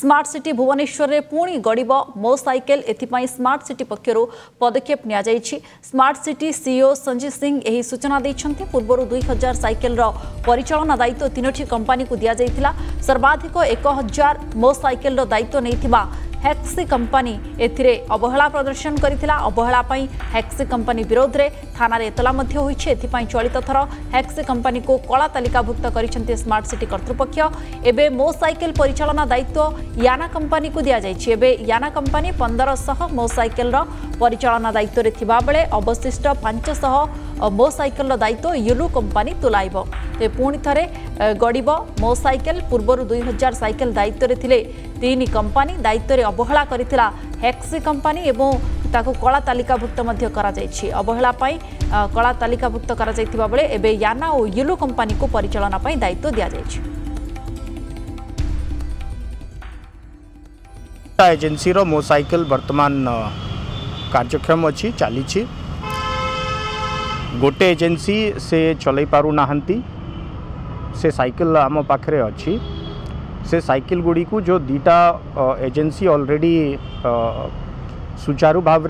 smart city Bhubaneswar में पुणी गड़ब मो सल एथपाई स्मार्ट सिटी पक्ष पदक्षेप नि smart city CEO Sanjeev Singh यह सूचना देखते पूर्व दुई हजार सैकेल परिचा दायित्व तीनो कंपानी को दि जाइला सर्वाधिक एक हजार मो सल दायित्व नहीं हेक्सी कंपानी एवहेला प्रदर्शन करवहेलाई अवहेलाई हेक्सी कंपानी विरोध में थाना एतला चलित थर हेक्सी कंपानी को कला तालिकाभुक्त कर स्मार्ट सिटी करतृपक्ष एवं मो सकल परिचालना दायित्व याना कंपानी को दि जाए याना कंपानी पंदरश मो सकल परिचा दायित्व अवशिष्ट पांचशह ମୋ ସାଇକେଲର ଦାୟିତ୍ୱ ୟୁଲୁ କମ୍ପାନୀ ତୁଲାଇବ ତେବେ ପୁଣି ଥରେ ଗଡ଼ିବ ମୋ ସାଇକେଲ ପୂର୍ବରୁ ଦୁଇ ହଜାର ସାଇକେଲ ଦାୟିତ୍ୱରେ ଥିଲେ ତିନି କମ୍ପାନୀ ଦାୟିତ୍ୱରେ ଅବହେଳା କରିଥିଲା ହେକ୍ସି କମ୍ପାନୀ ଏବଂ ତାକୁ କଳା ତାଲିକାଭୁକ୍ତ ମଧ୍ୟ କରାଯାଇଛି ଅବହେଳା ପାଇଁ କଳା ତାଲିକାଭୁକ୍ତ କରାଯାଇଥିବା ବେଳେ ଏବେ ୟାନା ଓ ୟୁଲୁ କମ୍ପାନୀକୁ ପରିଚାଳନା ପାଇଁ ଦାୟିତ୍ୱ ଦିଆଯାଇଛି ଏଜେନ୍ସିର ମୋ ସାଇକେଲ ଚାଲିଛି गोटे एजेन्सी से चलई पारना से सैकेल आम पाखे अच्छी से सैकेल गुड़ी जो दीटा एजेन्सी अलरेडी सुचारू भाव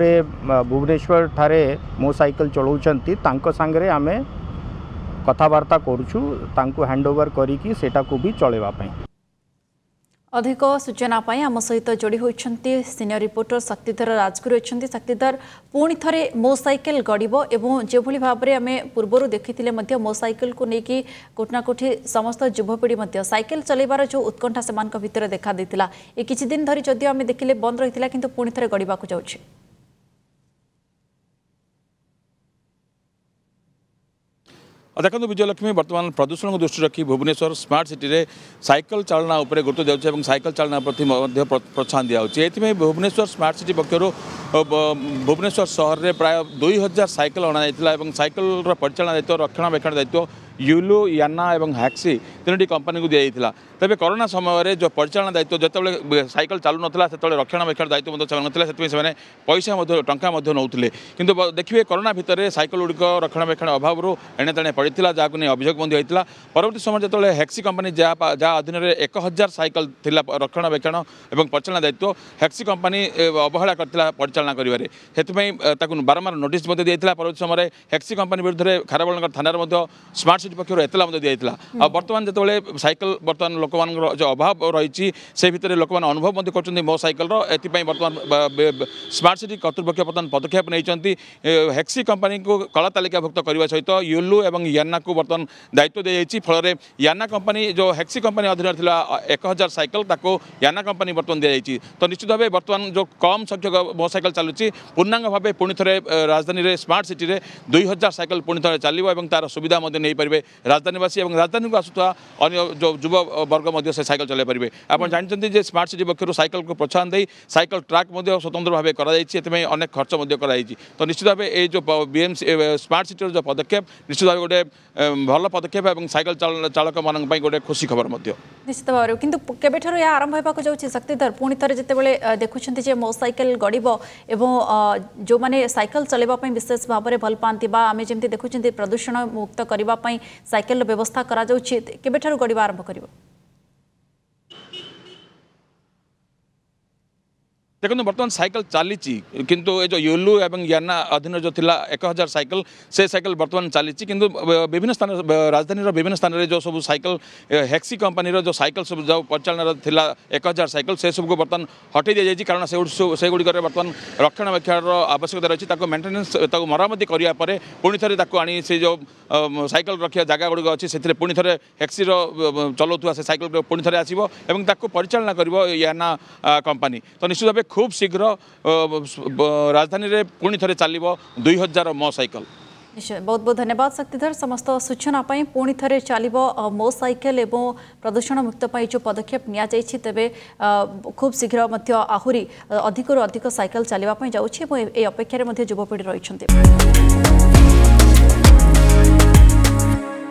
भुवनेश्वर ठारे मो सल चलाउंसंगे आम कथबार्ता करूँ ताकू हैंडओवर करी सेटा भी चलवाई ଅଧିକ ସୂଚନା ପାଇଁ ଆମ ସହିତ ଯୋଡ଼ି ହୋଇଛନ୍ତି ସିନିୟର ରିପୋର୍ଟର ଶକ୍ତିଧର ରାଜଗୁରୁ ଅଛନ୍ତି ଶକ୍ତିଧର ପୁଣି ଥରେ ମୋ ସାଇକେଲ ଗଡ଼ିବ ଏବଂ ଯେଭଳି ଭାବରେ ଆମେ ପୂର୍ବରୁ ଦେଖିଥିଲେ ମଧ୍ୟ ମୋ ସାଇକେଲକୁ ନେଇକି କୋଠି ନା କୋଠି ସମସ୍ତ ଯୁବପିଢ଼ି ମଧ୍ୟ ସାଇକେଲ ଚଲାଇବାର ଯେଉଁ ଉତ୍କଣ୍ଠା ସେମାନଙ୍କ ଭିତରେ ଦେଖାଦେଇଥିଲା ଏ କିଛି ଦିନ ଧରି ଯଦିଓ ଆମେ ଦେଖିଲେ ବନ୍ଦ ରହିଥିଲା କିନ୍ତୁ ପୁଣି ଥରେ ଗଡ଼ିବାକୁ ଯାଉଛି ଦେଖନ୍ତୁ ବିଜୟଲକ୍ଷ୍ମୀ ବର୍ତ୍ତମାନ ପ୍ରଦୂଷଣକୁ ଦୃଷ୍ଟି ରଖି ଭୁବନେଶ୍ୱର ସ୍ମାର୍ଟ ସିଟିରେ ସାଇକେଲ ଚାଳନା ଉପରେ ଗୁରୁତ୍ୱ ଦିଆଯାଉଛି ଏବଂ ସାଇକେଲ ଚାଳନା ପ୍ରତି ମଧ୍ୟ ପ୍ରୋତ୍ସାହନ ଦିଆଯାଉଛି ଏଥିପାଇଁ ଭୁବନେଶ୍ୱର ସ୍ମାର୍ଟ ସିଟି ପକ୍ଷରୁ ଭୁବନେଶ୍ୱର ସହରରେ ପ୍ରାୟ ଦୁଇ ହଜାର ସାଇକେଲ ଅଣାଯାଇଥିଲା ଏବଂ ସାଇକେଲର ପରିଚାଳନା ଦାୟିତ୍ୱ ରକ୍ଷଣାବେକ୍ଷଣ ଦାୟିତ୍ୱ ୟୁଲୋ ୟାନା ଏବଂ ହାକ୍ସି ତିନୋଟି କମ୍ପାନୀକୁ ଦିଆଯାଇଥିଲା ତେବେ କରୋନା ସମୟରେ ଯେଉଁ ପରିଚାଳନା ଦାୟିତ୍ୱ ଯେତେବେଳେ ସାଇକେଲ ଚାଲୁନଥିଲା ସେତେବେଳେ ରକ୍ଷଣାବେକ୍ଷଣ ଦାୟିତ୍ୱ ମଧ୍ୟ ସେମାନେ ନଥିଲା ସେଥିପାଇଁ ସେମାନେ ପଇସା ମଧ୍ୟ ଟଙ୍କା ମଧ୍ୟ ନେଉଥିଲେ କିନ୍ତୁ ଦେଖିବେ କରୋନା ଭିତରେ ସାଇକେଲ ଗୁଡ଼ିକ ରକ୍ଷଣାବେକ୍ଷଣ ଅଭାବରୁ ଏଣେ ତେଣେ ପଡ଼ିଥିଲା ଯାହାକୁ ନେଇ ଅଭିଯୋଗ ମଧ୍ୟ ହୋଇଥିଲା ପରବର୍ତ୍ତୀ ସମୟରେ ଯେତେବେଳେ ହେକ୍ସି କମ୍ପାନୀ ଯାହା ଯାହା ଅଧୀନରେ ଏକ ହଜାର ସାଇକେଲ ଥିଲା ରକ୍ଷଣାବେକ୍ଷଣ ଏବଂ ପରିଚାଳନା ଦାୟିତ୍ୱ ହେକ୍ସି କମ୍ପାନୀ ଅବହେଳା କରିଥିଲା ପରିଚାଳନା କରିବାରେ ସେଥିପାଇଁ ତାକୁ ବାରମ୍ବାର ନୋଟିସ୍ ମଧ୍ୟ ଦିଆଯାଇଥିଲା ପରବର୍ତ୍ତୀ ସମୟରେ ହେକ୍ସି କମ୍ପାନୀ ବିରୁଦ୍ଧରେ ଖାରବେଳନଗର ଥାନାରେ ମଧ୍ୟ ସ୍ମାର୍ଟ ইউনিভার্সিটি পক্ষর এতলা মধ্যে দিয়েছিল বর্তমান যেতবে সাইকেল বর্তমান লোক যে অভাব রয়েছে সে ভিতরে লোক অনুভব করছেন মো সাইকেলর এপাই বর্তমান স্মার্ট সিটি কর্তৃপক্ষ বর্তমান পদক্ষেপ নিয়েছেন হেক্সি কোম্পানি কলা তালিকাভুক্ত করা সহ ইউলু এবং ইয়ান্না বর্তমান দায়িত্ব দিয়েছি ফলরে ইয়ান্না কোম্পানি যে হেক্সি কোম্পানি অধীনে লা এক হাজার সাইকেল তাকে ইয়ান্না কোম্পানি বর্তমান দিয়েছি তো নিশ্চিত ভাবে বর্তমান যে কম সংখ্যক মো সাইকেল চালুছি পূর্ণাঙ্গ ভাবে পুঁ থে রাজধানী স্মার্ট সিটি দুই হাজার সাইকেল পুঁ থে চালব এবং তার সুবিধা নিয়ে পারে পারে রাজধানীবাসী এবং রাজধানীকে আসুক অন্য যুববর্গ সে সাইকেল চলাই পারবে আপনার জাঁচান যে স্মার্ট সিটি পক্ষ সাইকেলকে প্রোৎসাহন দিয়ে সাইকেল ট্রাক স্বতন্ত্র ভাবে করা যাই এতে অনেক খরচ করা হয়েছে তো নিশ্চিত ভাবে এই যে বিএমসি স্মার্ট সিটির যে পদক্ষেপ নিশ্চিত ভাবে গোটে ভাল পদক্ষেপ এবং সাইকেল চালক মানুষ গোটে খুশি খবর নিশ্চিত ভাবে কিন্তু কেবেঠার এ আরম্ভ হওয়া যাচ্ছে শক্তিধর পুঁ থে যেতবে দেখুম যে মো সাইকেল গড়ব এবং যে সাইকেল চলাইবা বিশেষ ভাবে ভাল পাঁচ বা আমি যেমন দেখুম প্রদূষণ মুক্ত করা ସାଇକେଲର ବ୍ୟବସ୍ଥା କରାଯାଉଛି କେବେଠାରୁ ଗଡ଼ିବା ଆରମ୍ଭ କରିବ দেখুন বর্তমান সাইকেল চালিছি কিন্তু এই যে ইউলু এবং ইয়ানা অধীন যে লা এক হাজার সাইকেল সে সাইকেল বর্তমান চালিছি কিন্তু বিভিন্ন স্থান রাজধানীর বিভিন্ন স্থানের যে সব সাইকেল হেক্সি কম্পানির যে সাইকেল সব যা পরিচালনার লা এক হাজার সাইকেল সেসবু বর্তমান হটাই দিয়ে যাই কারণ সেগুড়িকরে বর্তমান রক্ষণাবেক্ষণর আবশ্যকতা রয়েছে তাকে মেটেনেন্স তাকে মরামতি করা পরে পুঁ থে তাকে আনি সে যে সাইকেল রক্ষা জায়গা গুড়ি অছে সেতে পুঁ থে হেক্সির চলাউা সে সাইকেল পুঁ থে আসব এবং তাকে পরিচালনা করব ইয়ানা কম্পানি তো নিশ্চিতভাবে খুব শীঘ্র রাজধানী পুঁ থরে চালিব দুই হাজার মো সাইকেল নিশ্চয় বহুত বহুত ধন্যবাদ শক্তিধর সমস্ত সূচনা পুঁ থে চালিব মো সাইকেল এবং প্রদূষণ মুক্ত যে পদক্ষেপ নিয়েছে তবে খুব শীঘ্র আহরি অধিকর অধিক সাইকেল চালা যাচ্ছে এবং এই অপেক্ষার যুবপিঢ়ি রয়েছে